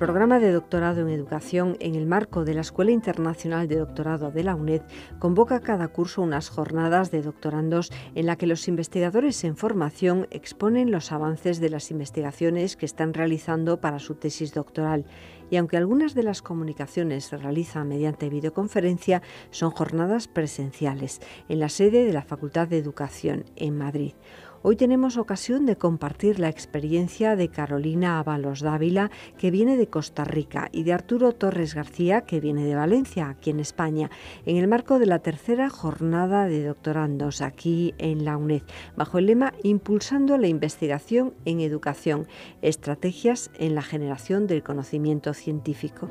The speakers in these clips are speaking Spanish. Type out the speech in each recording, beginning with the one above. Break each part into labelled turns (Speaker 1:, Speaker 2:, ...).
Speaker 1: El programa de doctorado en educación, en el marco de la Escuela Internacional de Doctorado de la UNED, convoca cada curso unas jornadas de doctorandos en la que los investigadores en formación exponen los avances de las investigaciones que están realizando para su tesis doctoral y aunque algunas de las comunicaciones se realizan mediante videoconferencia, son jornadas presenciales en la sede de la Facultad de Educación en Madrid. Hoy tenemos ocasión de compartir la experiencia de Carolina Avalos Dávila, que viene de Costa Rica, y de Arturo Torres García, que viene de Valencia, aquí en España, en el marco de la tercera jornada de doctorandos aquí en la UNED, bajo el lema Impulsando la investigación en educación, estrategias en la generación del conocimiento científico.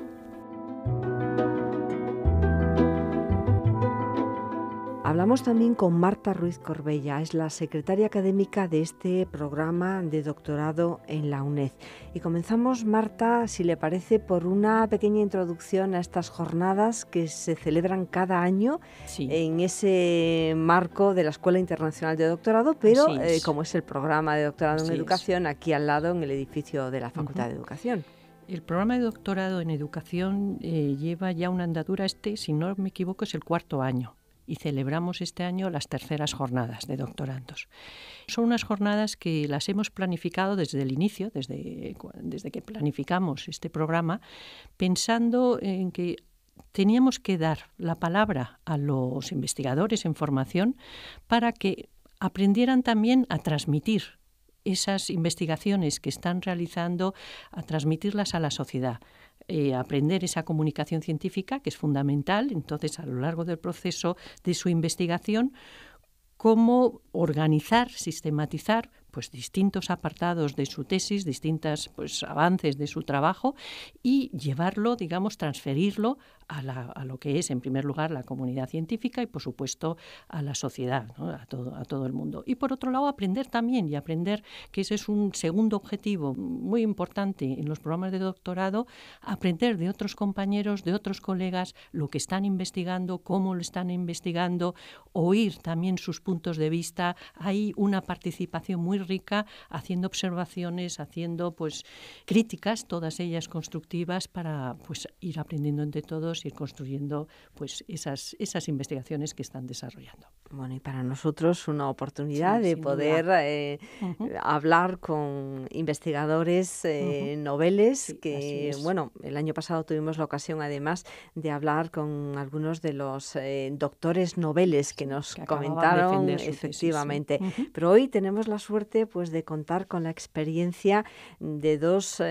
Speaker 1: Hablamos también con Marta Ruiz Corbella, es la secretaria académica de este programa de doctorado en la UNED. Y comenzamos, Marta, si le parece, por una pequeña introducción a estas jornadas que se celebran cada año en ese marco de la Escuela Internacional de Doctorado, pero eh, como es el programa de doctorado en educación, aquí al lado en el edificio de la Facultad de Educación.
Speaker 2: El programa de doctorado en educación eh, lleva ya una andadura, este, si no me equivoco, es el cuarto año y celebramos este año las terceras jornadas de doctorandos. Son unas jornadas que las hemos planificado desde el inicio, desde, desde que planificamos este programa, pensando en que teníamos que dar la palabra a los investigadores en formación para que aprendieran también a transmitir esas investigaciones que están realizando, a transmitirlas a la sociedad eh, aprender esa comunicación científica, que es fundamental, entonces a lo largo del proceso de su investigación, cómo organizar, sistematizar pues distintos apartados de su tesis, distintos pues, avances de su trabajo y llevarlo, digamos, transferirlo a, lo que es, en primer lugar, la comunidad científica y, por supuesto, a la sociedad, a, todo, a todo el mundo. Y, por otro lado, aprender también y aprender, que ese es un segundo objetivo muy importante en los programas de doctorado, aprender de otros compañeros, de otros colegas, lo que están investigando, cómo lo están investigando, oír también sus puntos de vista. Hay una participación muy rica haciendo observaciones, haciendo pues críticas, todas ellas constructivas, para pues ir aprendiendo entre todos ir construyendo
Speaker 1: pues esas, esas investigaciones que están desarrollando. Bueno, y para nosotros una oportunidad de poder eh, hablar con investigadores eh, noveles que, bueno, el año pasado tuvimos la ocasión además de hablar con algunos de los eh, doctores noveles que nos comentaron efectivamente. Pero hoy tenemos la suerte pues de contar con la experiencia de dos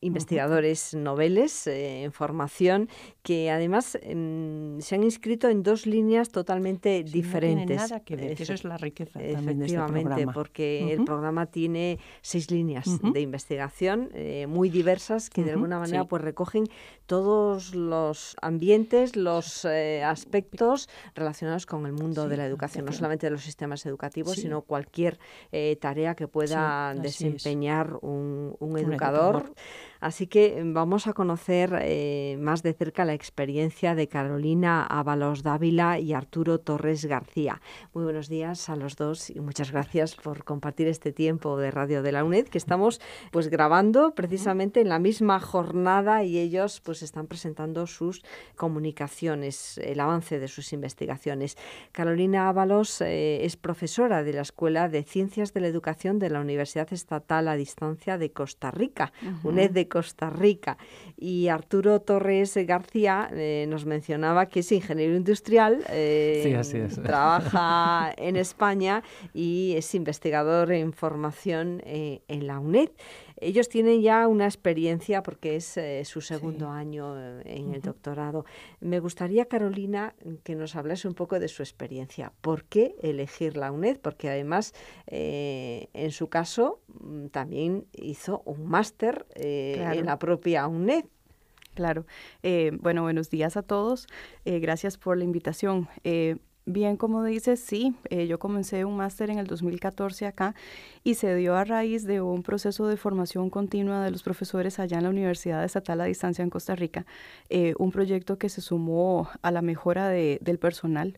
Speaker 1: investigadores noveles en formación que además em, se han inscrito en dos líneas totalmente diferentes. que eso es la riqueza también de este programa. porque el programa tiene seis líneas de investigación eh, muy diversas que de alguna manera pues recogen todos los ambientes, los eh, aspectos relacionados con el mundo de la educación, no solamente de los sistemas educativos, sino cualquier eh, tarea que pueda desempeñar Un educador Así que eh, vamos a conocer eh, más de cerca la experiencia de Carolina Ábalos Dávila y Arturo Torres García. Muy buenos días a los dos y muchas gracias por compartir este tiempo de Radio de la UNED que estamos pues grabando precisamente en la misma jornada y ellos pues están presentando sus comunicaciones, el avance de sus investigaciones. Carolina Ábalos eh, es profesora de la Escuela de Ciencias de la Educación de la Universidad Estatal a Distancia de Costa Rica, UNED de Costa Rica. Y Arturo Torres García eh, nos mencionaba que es ingeniero industrial, eh, trabaja en España y es investigador en formación eh, en la UNED. Ellos tienen ya una experiencia porque es eh, su segundo año eh, en el doctorado. Me gustaría, Carolina, que nos hablase un poco de su experiencia. ¿Por qué elegir la UNED? Porque además, eh, en su caso, mm, también hizo un máster
Speaker 3: en la propia UNED. Claro. bueno, buenos días a todos. gracias por la invitación. Bien, como dices, sí, eh, yo comencé un máster en el 2014 acá y se dio a raíz de un proceso de formación continua de los profesores allá en la Universidad Estatal a Distancia en Costa Rica, eh, un proyecto que se sumó a la mejora del personal.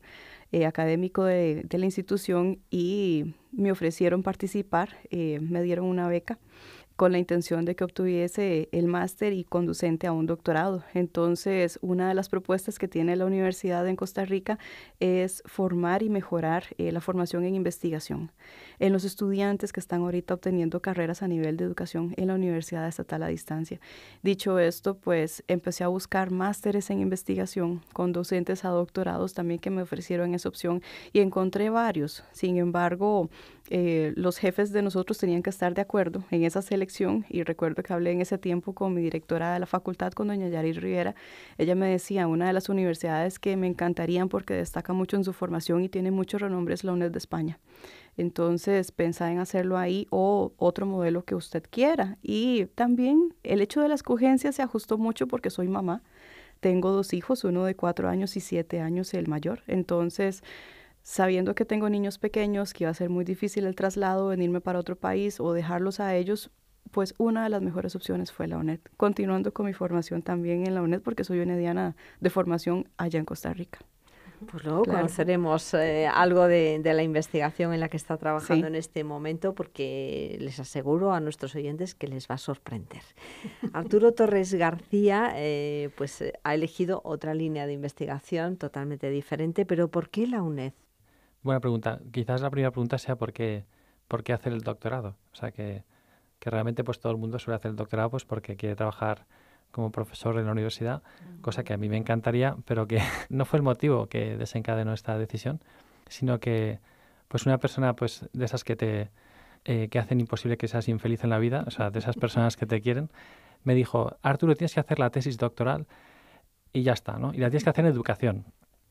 Speaker 3: Eh, académico de, de, la institución y me ofrecieron participar, me dieron una beca con la intención de que obtuviese el máster y conducente a un doctorado. Entonces, una de las propuestas que tiene la universidad en Costa Rica es formar y mejorar eh, la formación en investigación en los estudiantes que están ahorita obteniendo carreras a nivel de educación en la Universidad Estatal a Distancia. Dicho esto, pues empecé a buscar másteres en investigación con docentes a doctorados también que me ofrecieron esa opción y encontré varios. Sin embargo, eh, los jefes de nosotros tenían que estar de acuerdo en esa selección y recuerdo que hablé en ese tiempo con mi directora de la facultad, con doña Yaris Rivera. Ella me decía, una de las universidades que me encantarían porque destaca mucho en su formación y tiene muchos renombres es la UNED de España. Entonces, pensá en hacerlo ahí o otro modelo que usted quiera. Y también el hecho de la escogencia se ajustó mucho porque soy mamá. Tengo dos hijos, uno de cuatro años y siete años, el mayor. Entonces, sabiendo que tengo niños pequeños, que iba a ser muy difícil el traslado, venirme para otro país o dejarlos a ellos, pues una de las mejores opciones fue la UNED, continuando con mi formación también en la UNED, porque soy unediana de formación allá en Costa Rica. Pues luego
Speaker 1: conoceremos eh, algo de, la investigación en la que está trabajando en este momento, porque les aseguro a nuestros oyentes que les va a sorprender. Arturo Torres García, eh, pues eh, ha elegido otra línea de investigación totalmente diferente, pero ¿por qué la UNED?
Speaker 4: Buena pregunta. Quizás la primera pregunta sea por qué, por qué hacer el doctorado. O sea que que realmente pues todo el mundo suele hacer el doctorado pues, porque quiere trabajar como profesor en la universidad, cosa que a mí me encantaría, pero que no fue el motivo que desencadenó esta decisión, sino que pues una persona pues de esas que te eh, que hacen imposible que seas infeliz en la vida, o sea, de esas personas que te quieren, me dijo, Arturo, tienes que hacer la tesis doctoral y ya está, ¿no? Y la tienes que hacer en educación.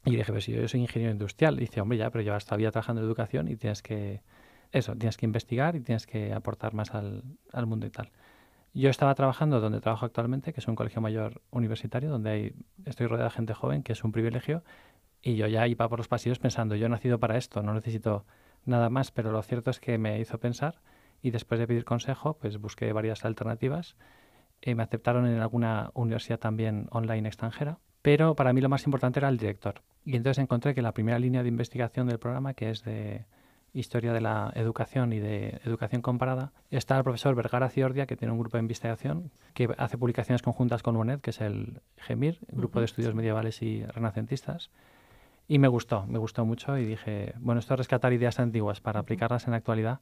Speaker 4: Y dije, pues si yo soy ingeniero industrial, y dice, hombre, ya, pero llevas todavía trabajando en educación y tienes que, eso, tienes que investigar y tienes que aportar más al, mundo y tal. Yo estaba trabajando donde trabajo actualmente, que es un colegio mayor universitario, donde hay, estoy rodeado de gente joven, que es un privilegio, y yo ya iba por los pasillos pensando, yo he nacido para esto, no necesito nada más, pero lo cierto es que me hizo pensar y después de pedir consejo, pues busqué varias alternativas. Eh, me aceptaron en alguna universidad también online extranjera, pero para mí lo más importante era el director. Y entonces encontré que la primera línea de investigación del programa, que es de Historia de la Educación y de Educación Comparada, está el profesor Vergara Ciordia, que tiene un grupo de investigación que hace publicaciones conjuntas con UNED, que es el GEMIR, Grupo de Estudios Medievales y Renacentistas. Y me gustó, me gustó mucho y dije, bueno, esto de rescatar ideas antiguas para aplicarlas en la actualidad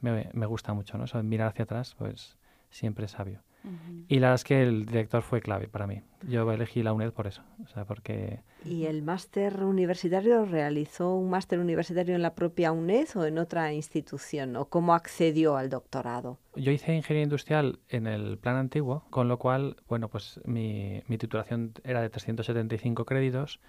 Speaker 4: me, gusta mucho, ¿no? Eso, mirar hacia atrás, pues siempre es sabio. Y la verdad es que el director fue clave para mí. Yo elegí la UNED por eso, o sea, porque...
Speaker 1: ¿Y el máster universitario realizó un máster universitario en la propia UNED o en otra institución? ¿O cómo accedió al doctorado?
Speaker 4: Yo hice ingeniería industrial en el plan antiguo, con lo cual, bueno, pues mi, mi titulación era de 375 créditos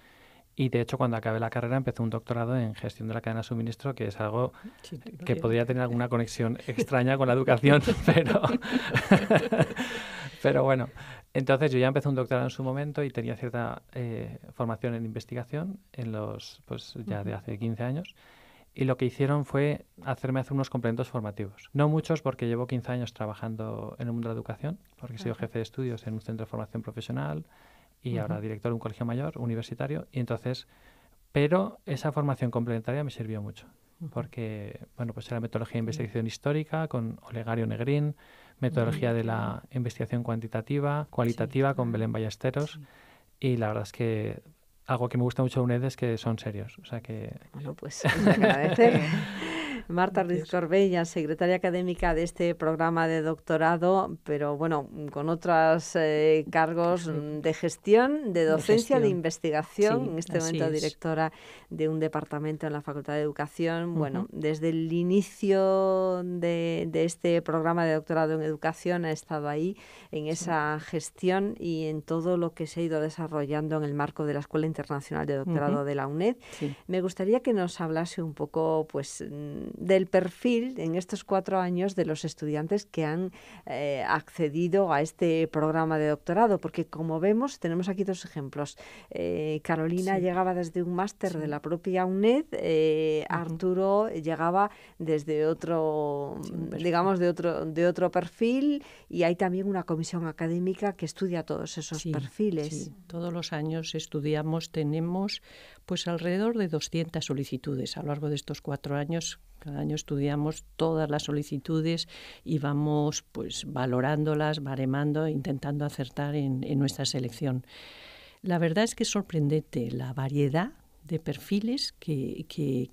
Speaker 4: y de hecho, cuando acabé la carrera, empecé un doctorado en gestión de la cadena de suministro, que es algo eh, que podría tener alguna conexión extraña con la educación, pero, pero bueno. Entonces, yo ya empecé un doctorado en su momento y tenía cierta eh, formación en investigación, en los, pues ya de hace 15 años. Y lo que hicieron fue hacerme hacer unos complementos formativos. No muchos, porque llevo 15 años trabajando en el mundo de la educación, porque he sido jefe de estudios en un centro de formación profesional, y ahora director de un colegio mayor, universitario, y entonces, pero esa formación complementaria me sirvió mucho, porque, bueno, pues era metodología de investigación histórica con Olegario Negrín, metodología de la investigación cuantitativa, cualitativa con Belén Ballesteros, y la verdad es que algo que me gusta mucho de UNED es que son serios. O sea que... Bueno, pues
Speaker 1: Marta Ruiz Corbella, secretaria académica de este programa de doctorado, pero bueno, con otros eh, cargos mm, de gestión, de docencia, de, investigación, en este momento directora de un departamento en la Facultad de Educación. Bueno, desde el inicio de, este programa de doctorado en educación ha estado ahí en esa gestión y en todo lo que se ha ido desarrollando en el marco de la Escuela Internacional de Doctorado de la UNED. Me gustaría que nos hablase un poco, pues, mm, del perfil en estos cuatro años de los estudiantes que han eh, accedido a este programa de doctorado, porque como vemos, tenemos aquí dos ejemplos. Eh, Carolina llegaba desde un máster de la propia UNED, eh, Arturo llegaba desde otro, digamos, de otro, de otro perfil, y hay también una comisión académica que estudia todos esos perfiles.
Speaker 2: todos los años estudiamos, tenemos pues alrededor de 200 solicitudes. A lo largo de estos cuatro años, cada año estudiamos todas las solicitudes y vamos pues valorándolas, baremando, e intentando acertar en, en nuestra selección. La verdad es que es sorprendente la variedad de perfiles que,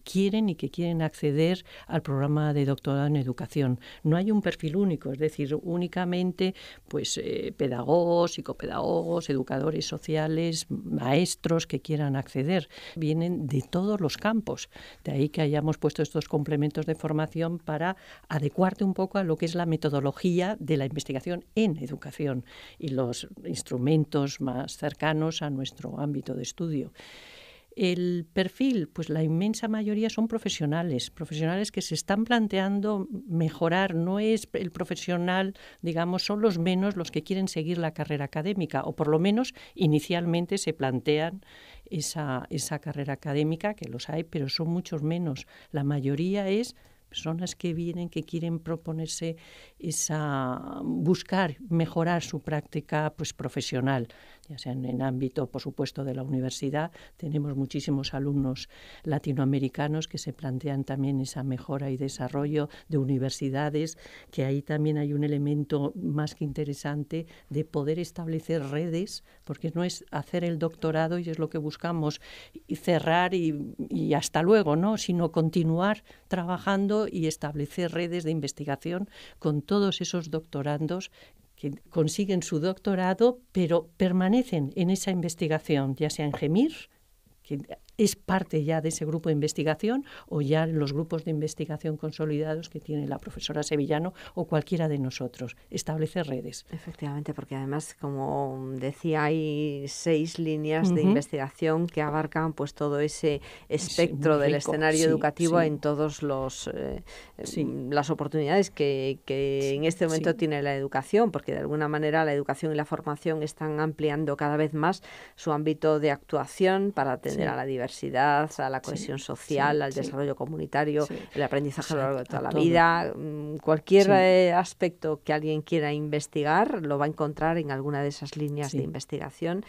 Speaker 2: quieren y que quieren acceder al programa de doctorado en educación. No hay un perfil único, es decir, únicamente pues eh, pedagogos, psicopedagogos, educadores sociales, maestros que quieran acceder. Vienen de todos los campos. De ahí que hayamos puesto estos complementos de formación para adecuarte un poco a lo que es la metodología de la investigación en educación y los instrumentos más cercanos a nuestro ámbito de estudio. El perfil, pues la inmensa mayoría son profesionales, profesionales que se están planteando mejorar. No es el profesional, digamos, son los menos los que quieren seguir la carrera académica, o por lo menos inicialmente se plantean esa, carrera académica, que los hay, pero son muchos menos. La mayoría es personas que vienen, que quieren proponerse esa, buscar mejorar su práctica pues, profesional, ya sea en el ámbito, por supuesto, de la universidad. Tenemos muchísimos alumnos latinoamericanos que se plantean también esa mejora y desarrollo de universidades, que ahí también hay un elemento más que interesante de poder establecer redes, porque no es hacer el doctorado y es lo que buscamos, cerrar y, y hasta luego, ¿no? sino continuar trabajando y establecer redes de investigación con todos esos doctorandos que consiguen su doctorado, pero permanecen en esa investigación, ya sea en GEMIR, que es parte ya de ese grupo de investigación o ya los grupos de investigación consolidados que tiene la profesora Sevillano o cualquiera de nosotros. Establece redes.
Speaker 1: Efectivamente, porque además, como decía, hay seis líneas de investigación que abarcan pues todo ese espectro del escenario educativo en todas los eh, em, las oportunidades que, que en este momento tiene la educación, porque de alguna manera la educación y la formación están ampliando cada vez más su ámbito de actuación para atender a la diversidad a la cohesión social, al desarrollo comunitario, el aprendizaje a lo largo de toda la vida. Mm, cualquier eh, aspecto que alguien quiera investigar lo va a encontrar en alguna de esas líneas de investigación,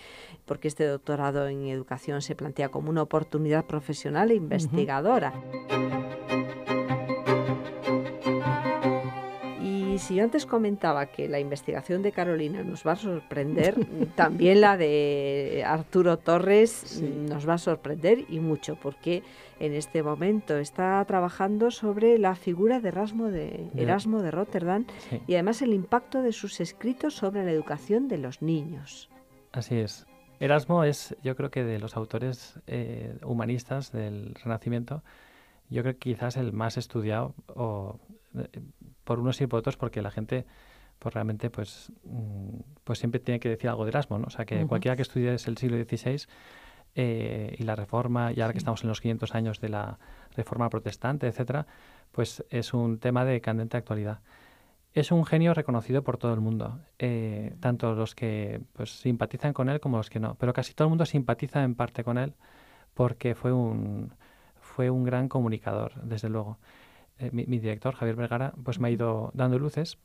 Speaker 1: porque este doctorado en educación se plantea como una oportunidad profesional e investigadora. Y si yo antes comentaba que la investigación de Carolina nos va a sorprender, también la de Arturo Torres nos va a sorprender y mucho, porque en este momento está trabajando sobre la figura de Erasmo de, Erasmo de Rotterdam y además el impacto de sus escritos sobre la educación de los niños.
Speaker 4: Así es. Erasmo es, yo creo que de los autores eh, humanistas del Renacimiento, yo creo que quizás el más estudiado o eh, por unos y por otros porque la gente pues realmente pues, mm, pues siempre tiene que decir algo de Erasmo, O sea, que cualquiera que estudie el siglo XVI eh, y la reforma, y ahora que estamos en los 500 años de la reforma protestante, etcétera, pues es un tema de candente actualidad. Es un genio reconocido por todo el mundo, eh, tanto los que pues, simpatizan con él como los que no, pero casi todo el mundo simpatiza en parte con él porque fue un, fue un gran comunicador, desde luego. Eh, mi, director, Javier Vergara, pues me ha ido dando luces.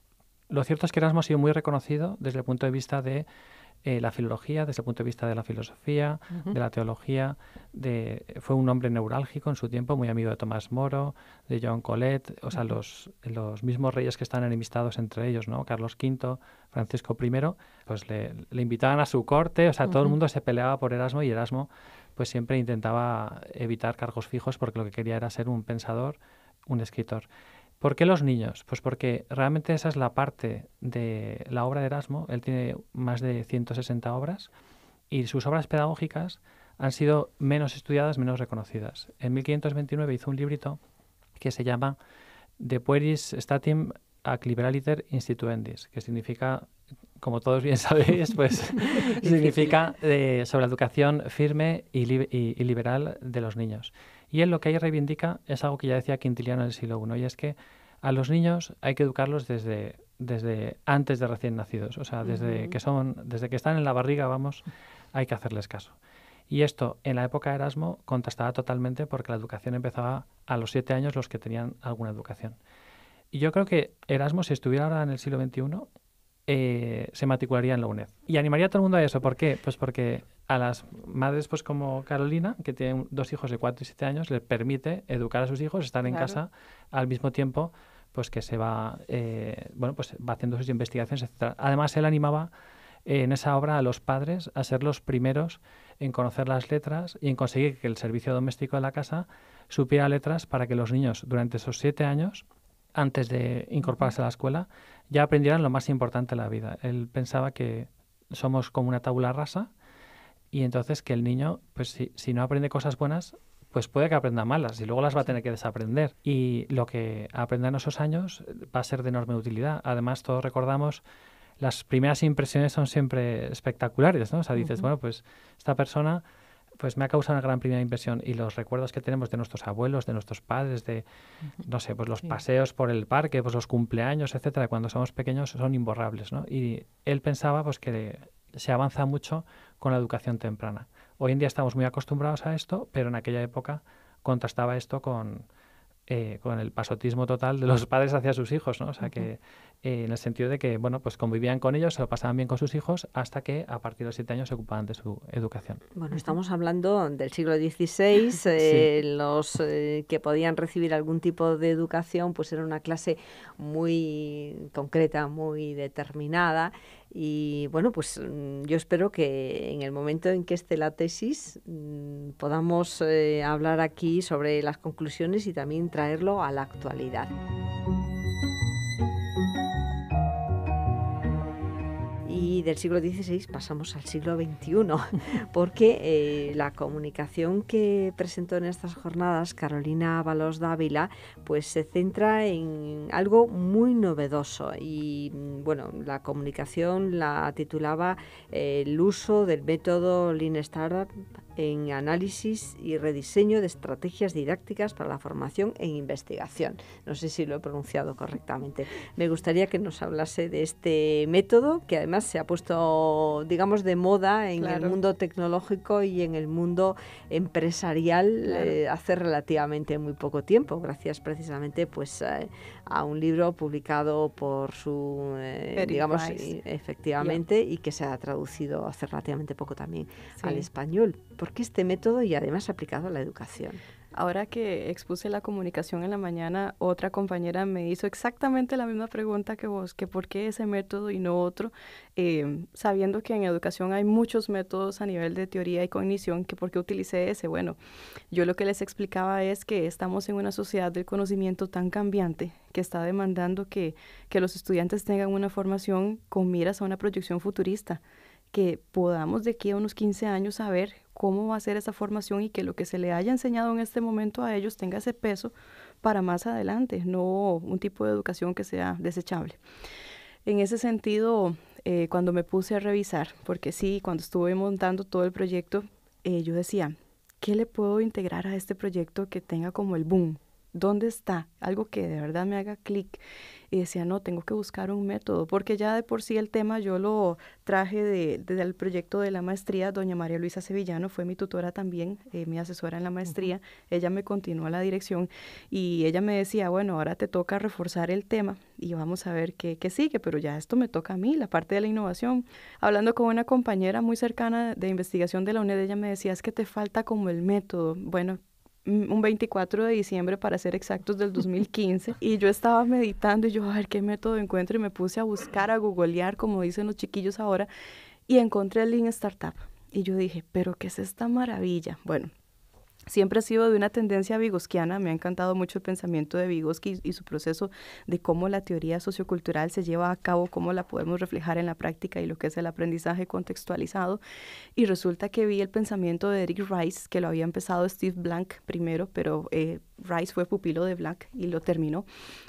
Speaker 4: Lo cierto es que Erasmo ha sido muy reconocido desde el punto de vista de eh, la filología, desde el punto de vista de la filosofía, de la teología. fue un hombre neurálgico en su tiempo, muy amigo de Tomás Moro, de John Colette, o sea, los, mismos reyes que están enemistados entre ellos, ¿no? Carlos V, Francisco I, pues le, invitaban a su corte, o sea, todo el mundo se peleaba por Erasmo y Erasmo pues siempre intentaba evitar cargos fijos porque lo que quería era ser un pensador un escritor. ¿Por qué los niños? Pues porque realmente esa es la parte de la obra de Erasmo. Él tiene más de 160 obras y sus obras pedagógicas han sido menos estudiadas, menos reconocidas. En 1529 hizo un librito que se llama De Pueris Statim ac Liberaliter Instituendis, que significa, como todos bien sabéis, pues significa eh, sobre la educación firme y liberal de los niños. Y él lo que ahí reivindica es algo que ya decía Quintiliano en el siglo I, y es que a los niños hay que educarlos desde, desde antes de recién nacidos, o sea, desde, que son, desde que están en la barriga, vamos, hay que hacerles caso. Y esto en la época de Erasmo contrastaba totalmente porque la educación empezaba a los siete años los que tenían alguna educación. Y yo creo que Erasmo, si estuviera ahora en el siglo XXI, eh, se matricularía en la UNED. Y animaría a todo el mundo a eso. ¿Por qué? Pues porque a las madres pues como Carolina, que tienen dos hijos de 4 y 7 años, les permite educar a sus hijos, estar en casa al mismo tiempo pues que se va, eh, bueno, pues va haciendo sus investigaciones, etc. Además, él animaba eh, en esa obra a los padres a ser los primeros en conocer las letras y en conseguir que el servicio doméstico de la casa supiera letras para que los niños durante esos siete años, antes de incorporarse a la escuela, ya aprenderán lo más importante de la vida. Él pensaba que somos como una tabula rasa y entonces que el niño, pues si, no aprende cosas buenas, pues puede que aprenda malas y luego las va a tener que desaprender. Y lo que aprenda en esos años va a ser de enorme utilidad. Además, todos recordamos, las primeras impresiones son siempre espectaculares, ¿no? O sea, dices, bueno, pues esta persona pues me ha causado una gran primera impresión y los recuerdos que tenemos de nuestros abuelos, de nuestros padres, de no sé, pues los paseos por el parque, pues los cumpleaños, etcétera, cuando somos pequeños son imborrables, ¿no? Y él pensaba pues que se avanza mucho con la educación temprana. Hoy en día estamos muy acostumbrados a esto, pero en aquella época contrastaba esto con, eh, con el pasotismo total de los padres hacia sus hijos, ¿no? O sea, que en el sentido de que, bueno, pues convivían con ellos, se lo pasaban bien con sus hijos, hasta que a partir de siete años se ocupaban de su educación.
Speaker 1: Bueno, estamos hablando del siglo XVI, eh, los eh, que podían recibir algún tipo de educación, pues era una clase muy concreta, muy determinada. Y bueno, pues mm, yo espero que en el momento en que esté la tesis mm, podamos eh, hablar aquí sobre las conclusiones y también traerlo a la actualidad. y del siglo XVI pasamos al siglo XXI, porque eh, la comunicación que presentó en estas jornadas Carolina Balos Dávila, pues se centra en algo muy novedoso y mm, bueno, la comunicación la titulaba eh, el uso del método Lean Startup en análisis y rediseño de estrategias didácticas para la formación e investigación. No sé si lo he pronunciado correctamente. Me gustaría que nos hablase de este método que además se ha puesto, digamos, de moda en el mundo tecnológico y en el mundo empresarial eh, hace relativamente muy poco tiempo, gracias precisamente pues, eh, a un libro publicado por su, eh, digamos, efectivamente, y que se ha traducido hace relativamente poco también al español. porque este método y además aplicado a la educación?
Speaker 3: Ahora que expuse la comunicación en la mañana, otra compañera me hizo exactamente la misma pregunta que vos, que por qué ese método y no otro, em, sabiendo que en educación hay muchos métodos a nivel de teoría y cognición, que por qué utilicé ese. Bueno, yo lo que les explicaba es que estamos en una sociedad del conocimiento tan cambiante que está demandando que los estudiantes tengan una formación con miras a una proyección futurista que podamos de aquí a unos 15 años saber cómo va a ser esa formación y que lo que se le haya enseñado en este momento a ellos tenga ese peso para más adelante, no un tipo de educación que sea desechable. En ese sentido, eh, cuando me puse a revisar, porque sí, cuando estuve montando todo el proyecto, eh, yo decía, ¿qué le puedo integrar a este proyecto que tenga como el boom? ¿Dónde está? Algo que de verdad me haga clic y decía, no, tengo que buscar un método, porque ya de por sí el tema yo lo traje de, desde el proyecto de la maestría. Doña María Luisa Sevillano fue mi tutora también, eh, mi asesora en la maestría. Ella me continuó la dirección y ella me decía, bueno, ahora te toca reforzar el tema y vamos a ver qué, qué sigue, pero ya esto me toca a mí, la parte de la innovación. Hablando con una compañera muy cercana de investigación de la UNED, ella me decía, es que te falta como el método. Bueno, Mm, un 24 de diciembre para ser exactos del 2015 y yo estaba meditando y yo a ver qué método encuentro y me puse a buscar, a googlear, como dicen los chiquillos ahora, y encontré el Lean Startup. Y yo dije, pero ¿qué es esta maravilla? Bueno, Siempre he sido de una tendencia vigosquiana, me ha encantado mucho el pensamiento de Vygotsky y, su proceso de cómo la teoría sociocultural se lleva a cabo, cómo la podemos reflejar en la práctica y lo que es el aprendizaje contextualizado. Y resulta que vi el pensamiento de Eric Rice, que lo había empezado Steve Blank primero, pero eh, Rice fue pupilo de Black y lo terminó.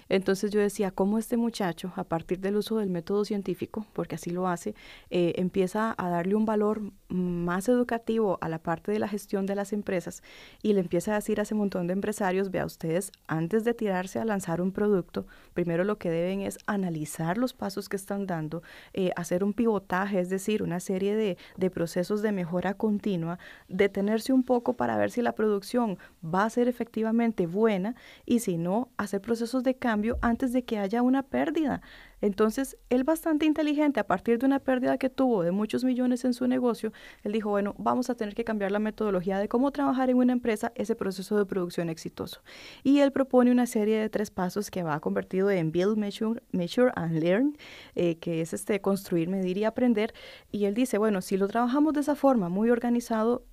Speaker 3: Entonces yo decía, ¿cómo este muchacho, a partir del uso del método científico, porque así lo hace, eh, empieza a darle un valor más educativo a la parte de la gestión de las empresas y le empieza a decir a ese montón de empresarios, vea ustedes, antes de tirarse a lanzar un producto, primero lo que deben es analizar los pasos que están dando, eh, hacer un pivotaje, es decir, una serie de, de procesos de mejora continua, detenerse un poco para ver si la producción va a ser efectivamente buena y si no, hacer procesos de cambio antes de que haya una pérdida. Entonces, él bastante inteligente, a partir de una pérdida que tuvo de muchos millones en su negocio, él dijo, bueno, vamos a tener que cambiar la metodología de cómo trabajar en una empresa ese proceso de producción exitoso. Y él propone una serie de tres pasos que va convertido en Build, Measure, measure and Learn, eh, que es este construir, medir y aprender. Y él dice, bueno, si lo trabajamos de esa forma, muy organizado,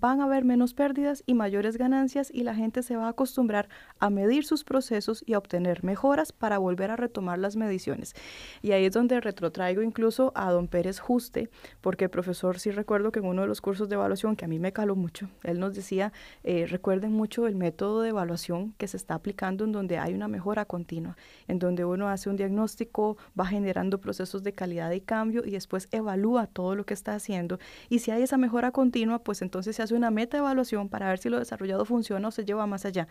Speaker 3: van a haber menos pérdidas y mayores ganancias y la gente se va a acostumbrar a medir sus procesos y a obtener mejoras para volver a retomar las mediciones. Y ahí es donde retrotraigo incluso a don Pérez Juste, porque profesor sí recuerdo que en uno de los cursos de evaluación, que a mí me caló mucho, él nos decía, eh, recuerden mucho el método de evaluación que se está aplicando en donde hay una mejora continua, en donde uno hace un diagnóstico, va generando procesos de calidad y cambio y después evalúa todo lo que está haciendo. Y si hay esa mejora continua, pues entonces se hace una meta evaluación para ver si lo desarrollado funciona o se lleva más allá.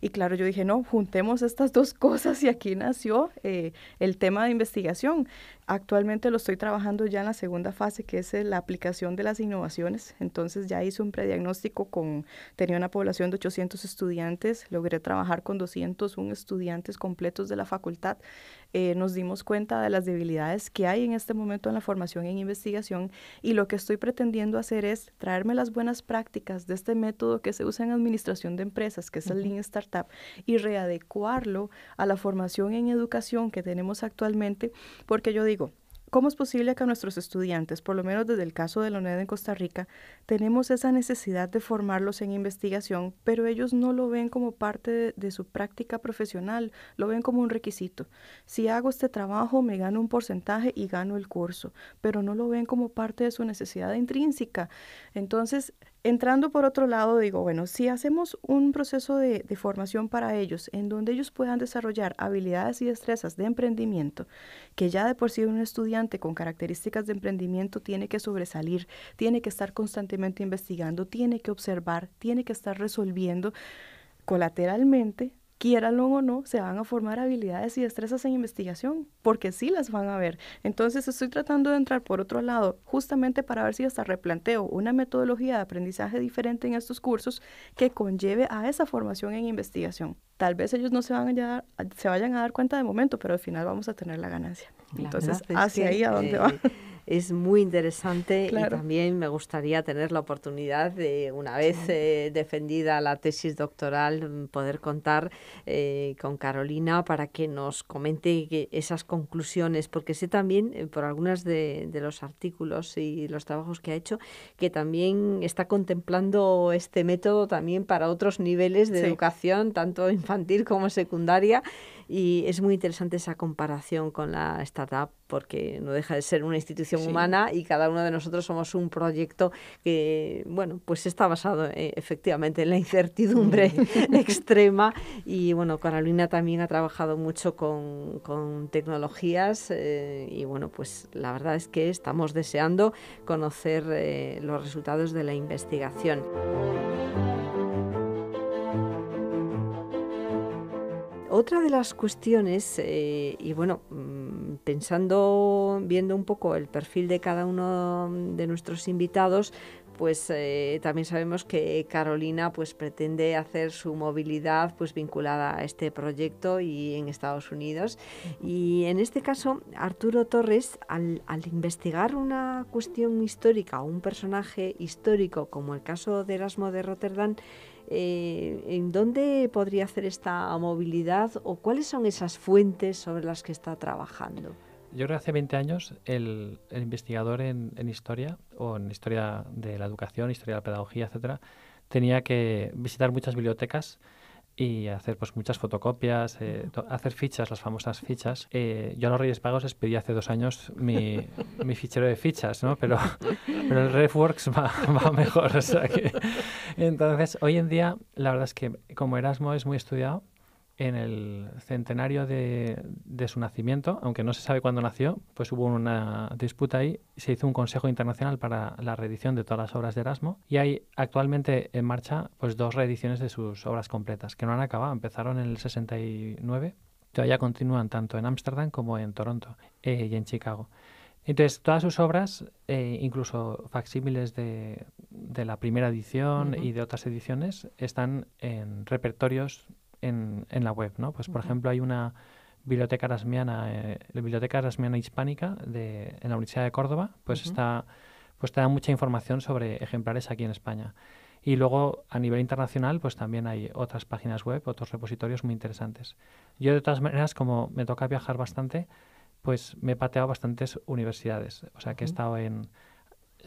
Speaker 3: Y claro, yo dije, no, juntemos estas dos cosas y aquí nació eh, el tema de investigación, Actualmente lo estoy trabajando ya en la segunda fase, que es eh, la aplicación de las innovaciones. Entonces ya hice un prediagnóstico con, tenía una población de 800 estudiantes, logré trabajar con 201 estudiantes completos de la facultad. Eh, nos dimos cuenta de las debilidades que hay en este momento en la formación en investigación y lo que estoy pretendiendo hacer es traerme las buenas prácticas de este método que se usa en administración de empresas, que es el línea Startup, y readecuarlo a la formación en educación que tenemos actualmente, porque yo digo, ¿Cómo es posible que nuestros estudiantes, por lo menos desde el caso de la UNED en Costa Rica, tenemos esa necesidad de formarlos en investigación, pero ellos no lo ven como parte de, de, su práctica profesional, lo ven como un requisito? Si hago este trabajo, me gano un porcentaje y gano el curso, pero no lo ven como parte de su necesidad intrínseca. Entonces, entrando por otro lado, digo, bueno, si hacemos un proceso de, formación para ellos, en donde ellos puedan desarrollar habilidades y destrezas de emprendimiento, que ya de por sí un estudiante con características de emprendimiento tiene que sobresalir, tiene que estar constantemente investigando, tiene que observar, tiene que estar resolviendo, colateralmente quieran o no, se van a formar habilidades y destrezas en investigación, porque sí las van a ver. Entonces estoy tratando de entrar por otro lado, justamente para ver si hasta replanteo una metodología de aprendizaje diferente en estos cursos que conlleve a esa formación en investigación. Tal vez ellos no se, van a llegar se vayan a dar cuenta de momento, pero al final vamos a tener la ganancia. Entonces, hacia ahí a dónde eh, va es muy interesante
Speaker 1: y también me gustaría tener la oportunidad de, una vez eh, defendida la tesis doctoral, mm, poder contar eh, con Carolina para que nos comente esas conclusiones, porque sé también eh, por algunos de, los artículos y los trabajos que ha hecho que también está contemplando este método también para otros niveles de educación, tanto infantil como secundaria, y es muy interesante esa comparación con la startup porque no deja de ser una institución humana y cada uno de nosotros somos un proyecto que, bueno, pues está basado eh, efectivamente en la incertidumbre mm. extrema y, bueno, Carolina también ha trabajado mucho con, tecnologías eh, y, bueno, pues la verdad es que estamos deseando conocer eh, los resultados de la investigación. otra de las cuestiones, eh, y bueno, mm, pensando, viendo un poco el perfil de cada uno de nuestros invitados, pues eh, también sabemos que Carolina pues pretende hacer su movilidad pues vinculada a este proyecto y en Estados Unidos y en este caso Arturo Torres al, investigar una cuestión histórica o un personaje histórico como el caso de Erasmo de Rotterdam eh, ¿en dónde podría hacer esta movilidad o cuáles son esas fuentes sobre las que está trabajando?
Speaker 4: Yo creo que hace 20 años el, investigador en, en, historia o en historia de la educación, historia de la pedagogía, etcétera, tenía que visitar muchas bibliotecas y hacer pues muchas fotocopias, eh, hacer fichas, las famosas fichas. Eh, yo a los Reyes Pagos les pedí hace dos años mi, fichero de fichas, ¿no? Pero, pero el RefWorks va, mejor. Entonces, hoy en día, la verdad es que como Erasmo es muy estudiado, en el centenario de, su nacimiento, aunque no se sabe cuándo nació, pues hubo una disputa ahí, se hizo un consejo internacional para la reedición de todas las obras de Erasmo y hay actualmente en marcha pues dos reediciones de sus obras completas que no han acabado, empezaron en el 69, todavía continúan tanto en Ámsterdam como en Toronto eh, y en Chicago. Entonces, todas sus obras, eh, incluso facsímiles de, la primera edición y de otras ediciones, están en repertorios en, la web, Pues, por ejemplo, hay una biblioteca rasmiana, eh, la biblioteca hispánica de, en la Universidad de Córdoba, pues está, pues te da mucha información sobre ejemplares aquí en España. Y luego, a nivel internacional, pues también hay otras páginas web, otros repositorios muy interesantes. Yo, de todas maneras, como me toca viajar bastante, pues me he pateado bastantes universidades. O sea, que he estado en,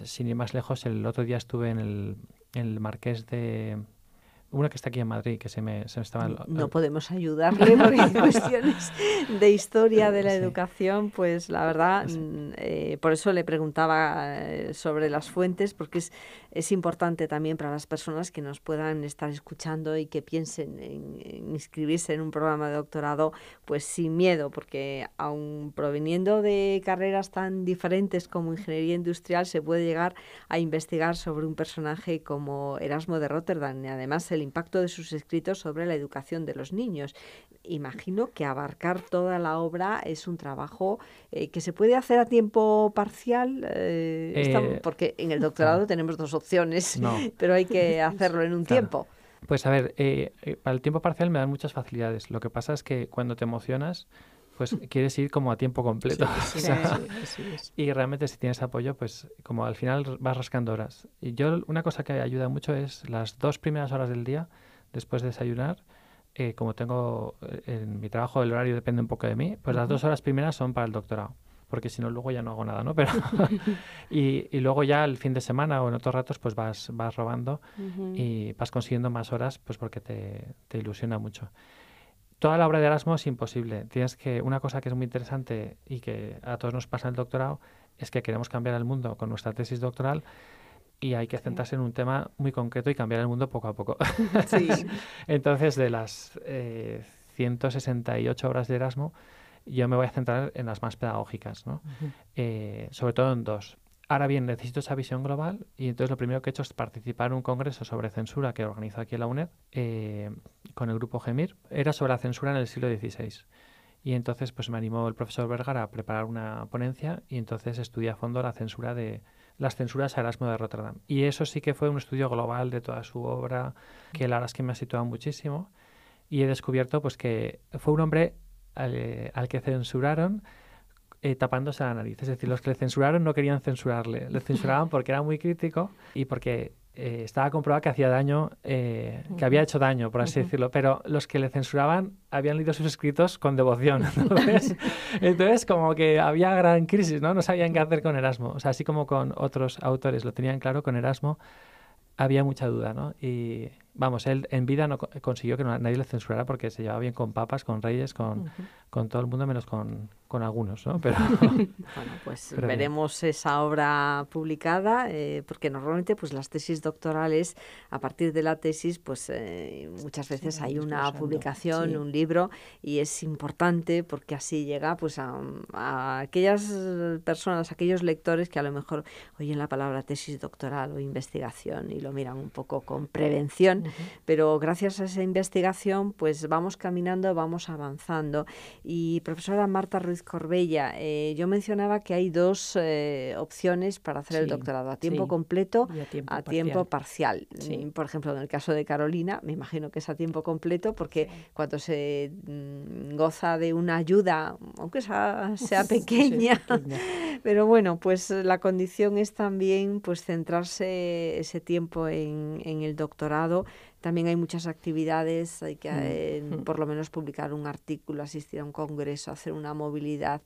Speaker 4: sin ir más lejos, el otro día estuve en el Marqués de una que está aquí en Madrid, que se me, se estaba... No eh, podemos ayudarle porque cuestiones
Speaker 1: de historia de la educación, pues la verdad, eh, por eso le preguntaba eh, sobre las fuentes, porque es es importante también para las personas que nos puedan estar escuchando y que piensen en, inscribirse en un programa de doctorado, pues sin miedo, porque aun proveniendo de carreras tan diferentes como ingeniería industrial, se puede llegar a investigar sobre un personaje como Erasmo de Rotterdam y además el impacto de sus escritos sobre la educación de los niños. Imagino que abarcar toda la obra es un trabajo eh, que se puede hacer a tiempo parcial, eh, eh, porque en el doctorado tenemos dos opciones pero hay que hacerlo en
Speaker 4: un tiempo. Pues a ver, eh, para eh, el tiempo parcial me dan muchas facilidades. Lo que pasa es que cuando te emocionas, pues quieres ir como a tiempo completo. y realmente si tienes apoyo, pues como al final vas rascando horas. Y yo una cosa que ayuda mucho es las dos primeras horas del día, después de desayunar, eh, como tengo eh, en mi trabajo el horario depende un poco de mí, pues las dos horas primeras son para el doctorado porque si no luego ya no hago nada, ¿no? Pero y, luego ya el fin de semana o en otros ratos pues vas, vas robando y vas consiguiendo más horas pues porque te, ilusiona mucho. Toda la obra de Erasmo es imposible. Tienes que, una cosa que es muy interesante y que a todos nos pasa en el doctorado, es que queremos cambiar el mundo con nuestra tesis doctoral y hay que centrarse en un tema muy concreto y cambiar el mundo poco a poco. Entonces, de las 168 eh, horas de Erasmo, yo me voy a centrar en las más pedagógicas, eh, sobre todo en dos. Ahora bien, necesito esa visión global y entonces lo primero que he hecho es participar en un congreso sobre censura que organizó aquí en la UNED eh, con el grupo GEMIR. Era sobre la censura en el siglo XVI. Y entonces pues me animó el profesor Vergara a preparar una ponencia y entonces estudié a fondo la censura de las censuras a Erasmo de Rotterdam. Y eso sí que fue un estudio global de toda su obra, que la verdad que me ha situado muchísimo. Y he descubierto pues que fue un hombre al, que censuraron eh, tapándose la nariz. Es decir, los que le censuraron no querían censurarle, le censuraban porque era muy crítico y porque eh, estaba comprobado que hacía daño, eh, que había hecho daño, por así decirlo, pero los que le censuraban habían leído sus escritos con devoción. Entonces, como que había gran crisis, ¿no? No sabían qué hacer con Erasmo. O sea, así como con otros autores lo tenían claro, con Erasmo había mucha duda, ¿no? Vamos, él en vida no consiguió que nadie le censurara porque se llevaba bien con papas, con reyes, con, con todo el mundo, menos con, con algunos, ¿no? Pero... bueno, pues veremos
Speaker 1: esa obra publicada, eh, porque normalmente pues las tesis doctorales, a partir de la tesis, pues eh, muchas veces hay una publicación, un libro, y es importante porque así llega pues a, aquellas personas, aquellos lectores que a lo mejor oyen la palabra tesis doctoral o investigación y lo miran un poco con prevención, pero gracias a esa investigación pues vamos caminando, vamos avanzando. Y profesora Marta Ruiz Corbella, eh, yo mencionaba que hay dos eh, opciones para hacer el doctorado, a tiempo completo y a tiempo parcial. Mm, por ejemplo, en el caso de Carolina, me imagino que es a tiempo completo porque cuando se mm, goza de una ayuda, aunque sea, sea pequeña, pero bueno, pues la condición es también pues centrarse ese tiempo en el doctorado también hay muchas actividades, hay que eh, mm. por lo menos publicar un artículo, asistir a un congreso, hacer una movilidad,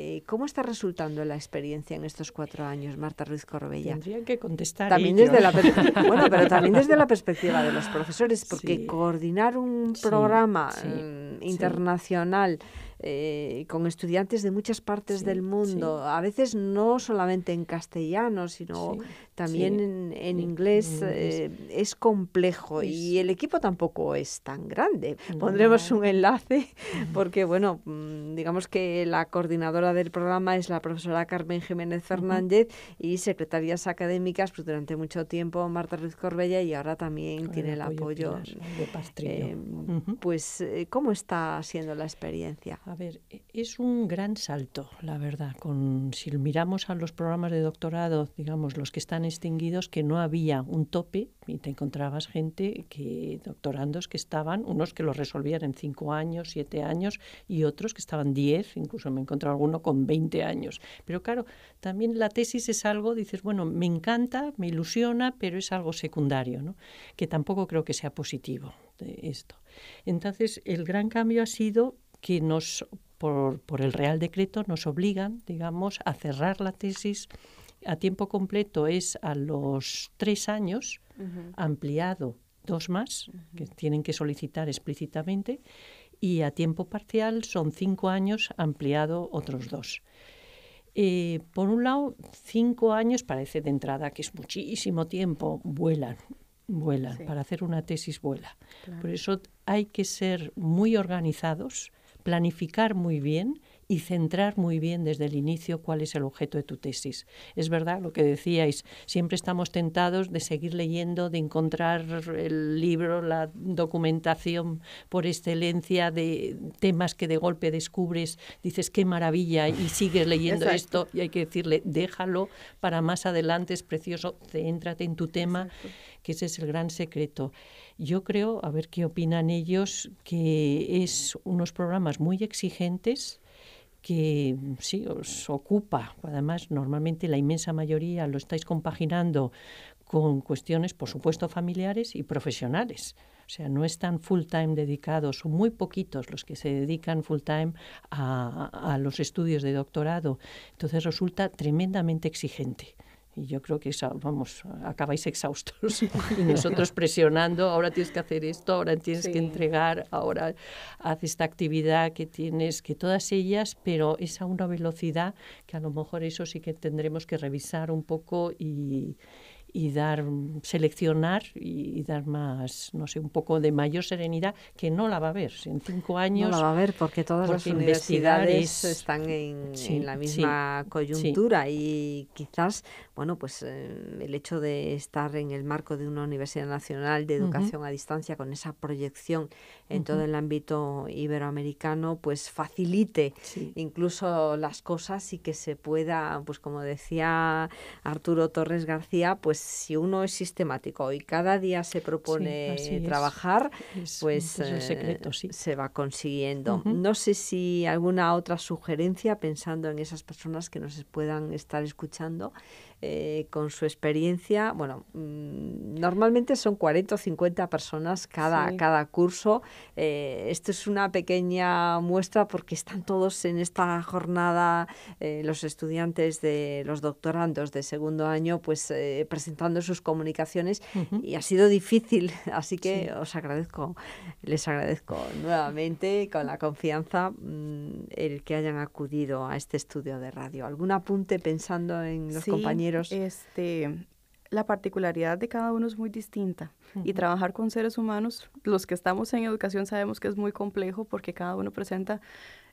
Speaker 1: eh, ¿Cómo está resultando la experiencia en estos cuatro años, Marta Ruiz Corbella? Tendrían que contestar. También desde la bueno, pero también desde la perspectiva de los profesores, porque coordinar un programa mm, internacional. Eh, con estudiantes de muchas partes del mundo, a veces no solamente en castellano, sino también en, inglés, eh, es complejo y el equipo tampoco es tan grande. Pondremos un enlace porque, bueno, mm, digamos que la coordinadora del programa es la profesora Carmen Jiménez Fernández y secretarias académicas pues, durante mucho tiempo Marta Ruiz Corbella y ahora también tiene el apoyo, de Pastrillo. Eh, pues, eh, ¿cómo está siendo la experiencia? A
Speaker 2: ver, e-, es un gran salto, la verdad. Con, si miramos a los programas de doctorado, digamos, los que están extinguidos, que no había un tope y te encontrabas gente que, doctorandos que estaban, unos que lo resolvían en cinco años, siete años y otros que estaban diez, incluso me he encontrado uno con 20 años. Pero claro, también la tesis es algo, dices, bueno, me encanta, me ilusiona, pero es algo secundario, ¿no? que tampoco creo que sea positivo esto. Entonces, el gran cambio ha sido que nos, por, el Real Decreto nos obligan, digamos, a cerrar la tesis a tiempo completo es a los tres años, ampliado dos más, que tienen que solicitar explícitamente, y a tiempo parcial son cinco años ampliado otros dos. Eh, por un lado, cinco años parece de entrada que es muchísimo tiempo, vuelan, vuelan, para hacer una tesis vuela. Por eso hay que ser muy organizados, planificar muy bien y centrar muy bien desde el inicio cuál es el objeto de tu tesis. Es verdad lo que decíais, siempre estamos tentados de seguir leyendo, de encontrar el libro, la documentación por excelencia de temas que de golpe descubres, dices qué maravilla y sigues leyendo esto y hay que decirle déjalo para más adelante, es precioso, céntrate en tu tema, que ese es el gran secreto. Yo creo, a ver qué opinan ellos, que es unos programas muy exigentes que sí os ocupa. Además, normalmente la inmensa mayoría lo estáis compaginando con cuestiones, por supuesto, familiares y profesionales. O sea, no están full time dedicados, son muy poquitos los que se dedican full time a, a los estudios de doctorado. Entonces resulta tremendamente exigente. Y yo creo que vamos, acabáis exhaustos y nosotros presionando, ahora tienes que hacer esto, ahora tienes que entregar, ahora haz esta actividad que tienes, que todas ellas, pero es a una velocidad que a lo mejor eso sí que tendremos que revisar un poco y, dar seleccionar y, dar más no sé un poco de mayor serenidad que no la va a haber en cinco años no la va a
Speaker 1: haber porque todas pues las universidades están en, la misma coyuntura y quizás bueno, pues em, el hecho de estar en el marco de una Universidad Nacional de Educación a Distancia con esa proyección en todo el ámbito iberoamericano, pues facilite incluso las cosas y que se pueda, pues como decía Arturo Torres García, pues si uno es sistemático y cada día se propone trabajar, pues eh, se va consiguiendo. No sé si alguna otra sugerencia pensando en esas personas que nos puedan estar escuchando. Eh, con su experiencia. Bueno, mm, normalmente son 40 o 50 personas cada, cada curso. Eh, esto es una pequeña muestra porque están todos en esta jornada, eh, los estudiantes de los doctorandos de segundo año, pues presentando sus comunicaciones y ha sido difícil. Así que os agradezco, les agradezco nuevamente con la confianza mm, el que hayan acudido a este estudio de radio. ¿Algún apunte pensando en los compañeros?
Speaker 3: Este, la particularidad de cada uno es muy distinta y trabajar con seres humanos, los que estamos en educación sabemos que es muy complejo porque cada uno presenta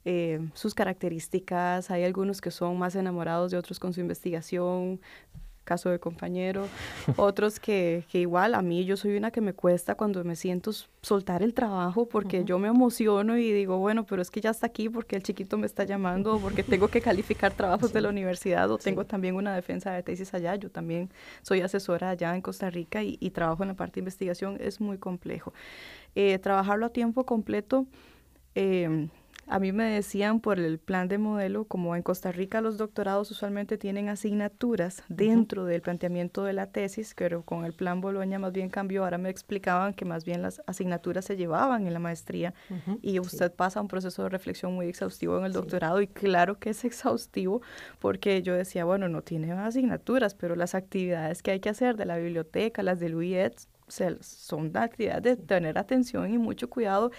Speaker 3: eh, sus características, hay algunos que son más enamorados de otros con su investigación, caso de compañero, otros que, igual a mí yo soy una que me cuesta cuando me siento soltar el trabajo porque yo me emociono y digo, bueno, pero es que ya está aquí porque el chiquito me está llamando o porque tengo que calificar trabajos de la universidad o tengo también una defensa de tesis allá, yo también soy asesora allá en Costa Rica y, trabajo en la parte de investigación, es muy complejo. Eh, trabajarlo a tiempo completo. Eh, a mí me decían por el plan de modelo, como en Costa Rica los doctorados usualmente tienen asignaturas dentro del planteamiento de la tesis, pero con el plan Boloña más bien cambió. Ahora me explicaban que más bien las asignaturas se llevaban en la maestría y usted pasa un proceso de reflexión muy exhaustivo en el doctorado y claro que es exhaustivo porque yo decía, bueno, no tiene asignaturas, pero las actividades que hay que hacer de la biblioteca, las del UIED, son actividades de tener atención y mucho cuidado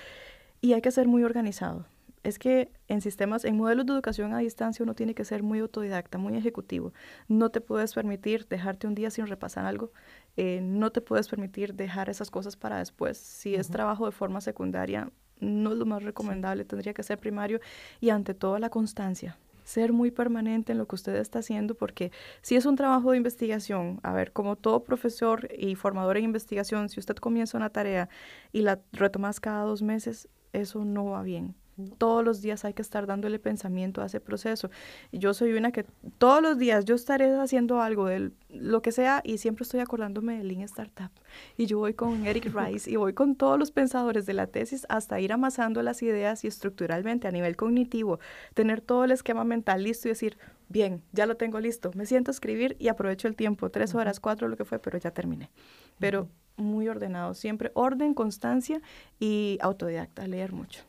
Speaker 3: y hay que ser muy organizado es que en sistemas, en modelos de educación a distancia uno tiene que ser muy autodidacta, muy ejecutivo. No te puedes permitir dejarte un día sin repasar algo, eh, no te puedes permitir dejar esas cosas para después. Si es trabajo de forma secundaria, no es lo más recomendable, tendría que ser primario y ante todo la constancia ser muy permanente en lo que usted está haciendo, porque si es un trabajo de investigación, a ver, como todo profesor y formador en investigación, si usted comienza una tarea y la retomas cada dos meses, eso no va bien. Todos los días hay que estar dándole pensamiento a ese proceso. Yo soy una que todos los días yo estaré haciendo algo de lo que sea y siempre estoy acordándome de Lean Startup. Y yo voy con Eric Rice y voy con todos los pensadores de la tesis hasta ir amasando las ideas y estructuralmente a nivel cognitivo, tener todo el esquema mental listo y decir, bien, ya lo tengo listo, me siento a escribir y aprovecho el tiempo, tres horas, cuatro, lo que fue, pero ya terminé. Pero muy ordenado, siempre orden, constancia y autodidacta, leer mucho.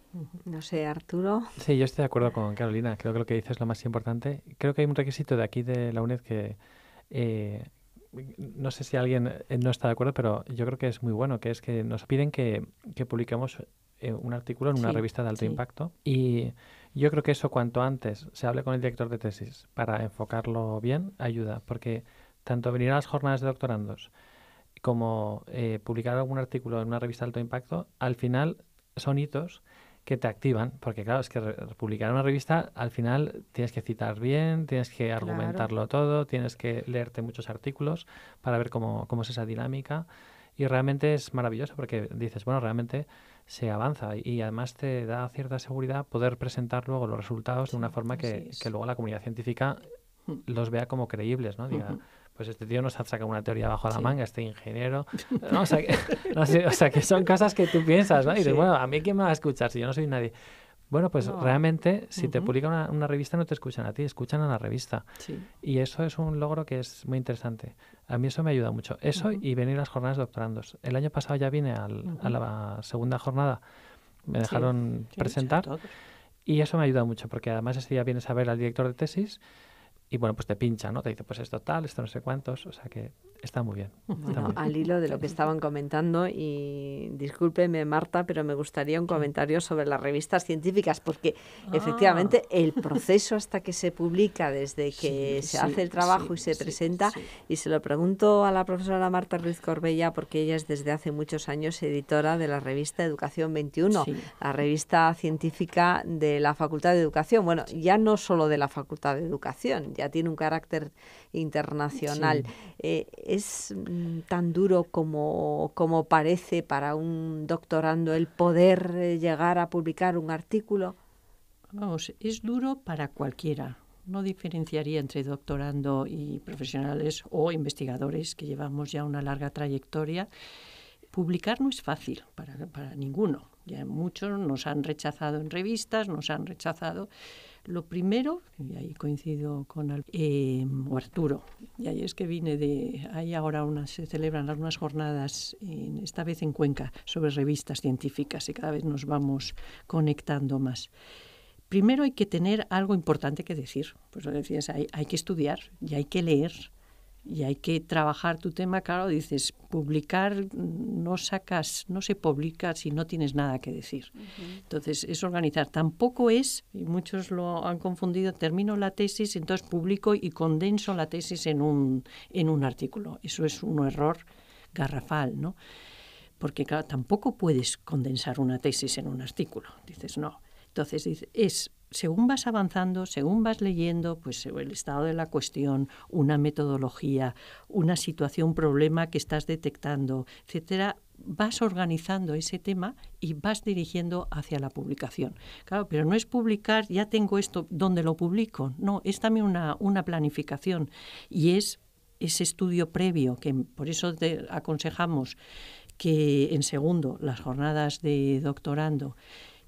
Speaker 3: No sé, Arturo.
Speaker 4: Sí, yo estoy de acuerdo con Carolina. Creo que lo que dice es lo más importante. Creo que hay un requisito de aquí de la UNED que eh, no sé si alguien eh, no está de acuerdo, pero yo creo que es muy bueno, que es que nos piden que, publiquemos eh, un artículo en una revista de alto impacto y yo creo que eso cuanto antes se hable con el director de tesis para enfocarlo bien ayuda, porque tanto venir a las jornadas de doctorandos como publicar algún artículo en una revista de alto impacto, al final son hitos que te activan, porque claro, es que publicar una revista al final tienes que citar bien, tienes que argumentarlo todo, tienes que leerte muchos artículos para ver cómo, cómo es esa dinámica y realmente es maravilloso porque dices, bueno, realmente se avanza y además te da cierta seguridad poder presentar luego los resultados de una forma que, que luego la comunidad científica hmm. los vea como creíbles, ¿no? Diga, pues este tío nos ha sacado una teoría bajo la manga, este ingeniero. o, sea, que, son cosas que tú piensas, ¿no? Y dices, bueno, ¿a mí quién me va a escuchar si yo no soy nadie? Bueno, pues realmente si te publica una, revista no te escuchan a ti, escuchan a la revista. Y eso es un logro que es muy interesante. A mí eso me ayuda mucho. Eso y venir a las jornadas de doctorandos. El año pasado ya vine a la segunda jornada, me dejaron presentar. Y eso me ayuda mucho, porque además ese día vienes a ver al director de tesis y bueno, pues te pincha, ¿no? Te dice, pues esto tal, esto no sé cuántos, o sea que está muy bien. Al
Speaker 1: hilo de lo que estaban comentando, y discúlpeme Marta, pero me gustaría un comentario sobre las revistas científicas, porque ah. efectivamente el proceso hasta que se publica, desde que se hace el trabajo y se presenta, y se lo pregunto a la profesora Marta Ruiz Corbella, porque ella es desde hace muchos años editora de la revista Educación 21, la revista científica de la Facultad de Educación, bueno, ya no solo de la Facultad de Educación, tiene un carácter internacional. Eh, ¿Es mm, tan duro como, como parece para un doctorando el poder eh, llegar a publicar un artículo?
Speaker 2: Vamos, es duro para cualquiera. No diferenciaría entre doctorando y profesionales o investigadores que llevamos ya una larga trayectoria. Publicar no es fácil para, ninguno. muchos nos han rechazado en revistas, nos han rechazado lo primero, y ahí coincido con em, Arturo, y ahí es que vine de, hay ahora unas, se celebran algunas jornadas, en, esta vez en Cuenca, sobre revistas científicas y cada vez nos vamos conectando más primero hay que tener algo importante que decir. Pues lo decías, hay, hay, que estudiar y hay que leer y hay que trabajar tu tema, claro, dices, publicar no sacas, no se publica si no tienes nada que decir. Entonces, es organizar. Tampoco es, y muchos lo han confundido, termino la tesis, entonces publico y condenso la tesis en un, en un artículo. Eso es un error garrafal, ¿no? Porque, claro, tampoco puedes condensar una tesis en un artículo. Dices, no. Entonces, es según vas avanzando, según vas leyendo, pues el estado de la cuestión, una metodología, una situación, problema que estás detectando, etcétera, vas organizando ese tema y vas dirigiendo hacia la publicación. Claro, pero no es publicar, ya tengo esto, ¿dónde lo publico? No, es también una, una planificación y es ese estudio previo, que por eso te aconsejamos que en segundo, las jornadas de doctorando,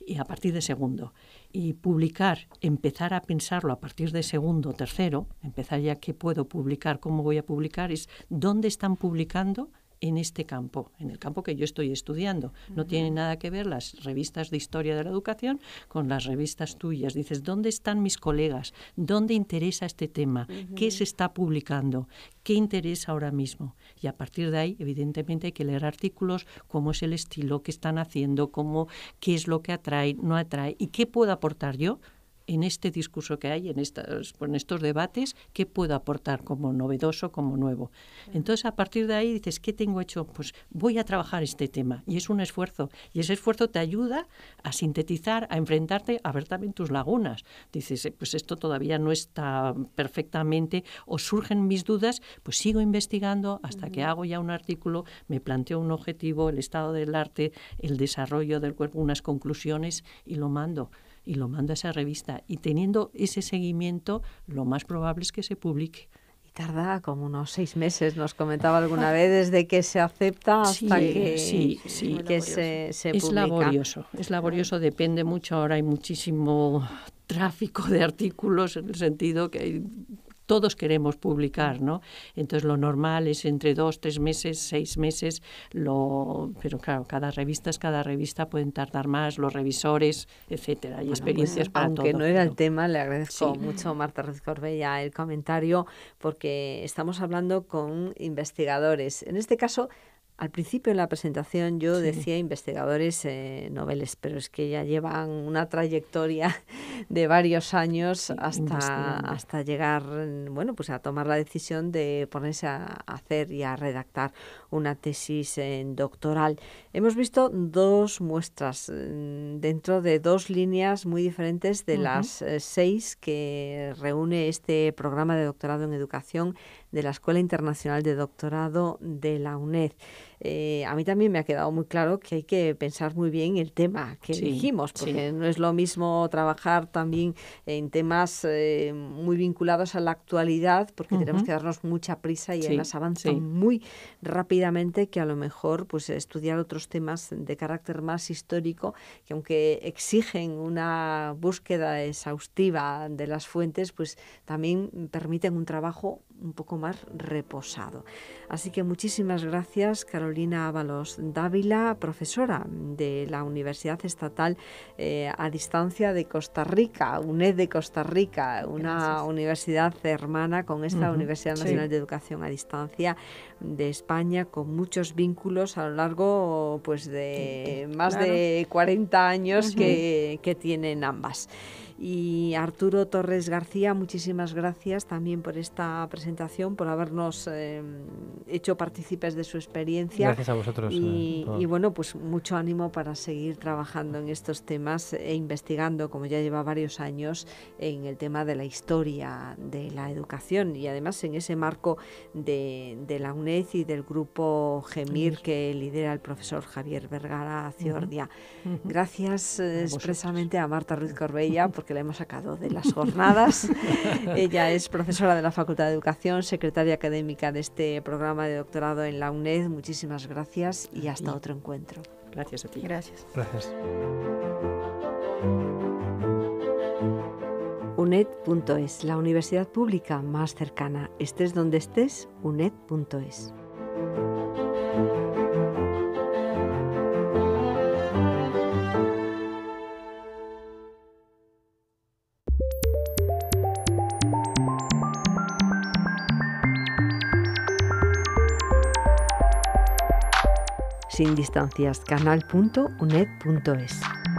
Speaker 2: y a partir de segundo, y publicar, empezar a pensarlo a partir de segundo, tercero, empezar ya que puedo publicar, cómo voy a publicar, es dónde están publicando en este campo, en el campo que yo estoy estudiando. No tiene nada que ver las revistas de historia de la educación con las revistas tuyas. Dices, ¿dónde están mis colegas? ¿Dónde interesa este tema? ¿Qué se está publicando? ¿Qué interesa ahora mismo? Y a partir de ahí, evidentemente, hay que leer artículos, cómo es el estilo, que están haciendo, cómo, qué es lo que atrae, no atrae y qué puedo aportar yo en este discurso que hay, en, estos debates, qué puedo aportar como novedoso, como nuevo. Entonces, a partir de ahí dices, ¿qué tengo hecho? Pues voy a trabajar este tema. Y es un esfuerzo. Y ese esfuerzo te ayuda a sintetizar, a enfrentarte, a ver también tus lagunas. Dices, eh, pues esto todavía no está perfectamente o surgen mis dudas, pues sigo investigando hasta que hago ya un artículo, me planteo un objetivo, el estado del arte, el desarrollo del cuerpo, unas conclusiones y lo mando y lo manda a esa revista. Y teniendo ese seguimiento, lo más probable es que se publique. Y tarda
Speaker 1: como unos seis meses, nos comentaba alguna ah. vez, desde que se acepta hasta que, sí, que se, se, publica. Es laborioso,
Speaker 2: es laborioso, depende mucho. Ahora hay muchísimo tráfico de artículos en el sentido que hay todos queremos publicar, ¿no? Entonces lo normal es entre dos, tres meses, seis meses, lo, pero claro, cada revista es cada revista, pueden tardar más, los revisores, etcétera, Y experiencias pues, aunque no era
Speaker 1: el tema, le agradezco mucho Marta Ruiz Corbella el comentario, porque estamos hablando con investigadores. En este caso, al principio de la presentación yo decía investigadores eh, noveles, pero es que ya llevan una trayectoria de varios años hasta, hasta llegar bueno, pues a tomar la decisión de ponerse a hacer y a redactar una tesis en doctoral. Hemos visto dos muestras eh, dentro de dos líneas muy diferentes de las eh, seis que reúne este programa de doctorado en educación de la Escuela Internacional de Doctorado de la UNED. Eh, a mí también me ha quedado muy claro que hay que pensar muy bien el tema que dijimos, elegimos, porque no es lo mismo trabajar también en temas eh, muy vinculados a la actualidad, porque tenemos que darnos mucha prisa y en además avances muy rápidamente, que a lo mejor pues estudiar otros temas de carácter más histórico, que aunque exigen una búsqueda exhaustiva de las fuentes, pues también permiten un trabajo un poco más reposado. Así que muchísimas gracias, Carolina Carolina Ábalos Dávila, profesora de la Universidad Estatal eh, a distancia de Costa Rica, UNED de Costa Rica, una universidad hermana con esta Universidad Nacional de Educación a Distancia de España, con muchos vínculos a lo largo pues, de más de 40 años que tienen ambas. Y Arturo Torres García, muchísimas gracias también por esta presentación, por habernos eh, hecho partícipes de su experiencia. Gracias a vosotros. Eh, y, bueno, pues mucho ánimo para seguir trabajando en estos temas e investigando, como ya lleva varios años, en el tema de la historia de la educación y además en ese marco de, la UNED y del grupo GEMIR que lidera el profesor Javier Vergara Ciordia. Gracias eh, expresamente a Marta Ruiz Corbella porque que la hemos sacado de las jornadas. Ella es profesora de la Facultad de Educación, secretaria académica de este programa de doctorado en la UNED. Muchísimas gracias y hasta otro encuentro. Gracias a ti. Gracias. Gracias. UNED.es, la universidad pública más cercana. Estés donde estés, UNED.es. sin distancias, canal.uned.es.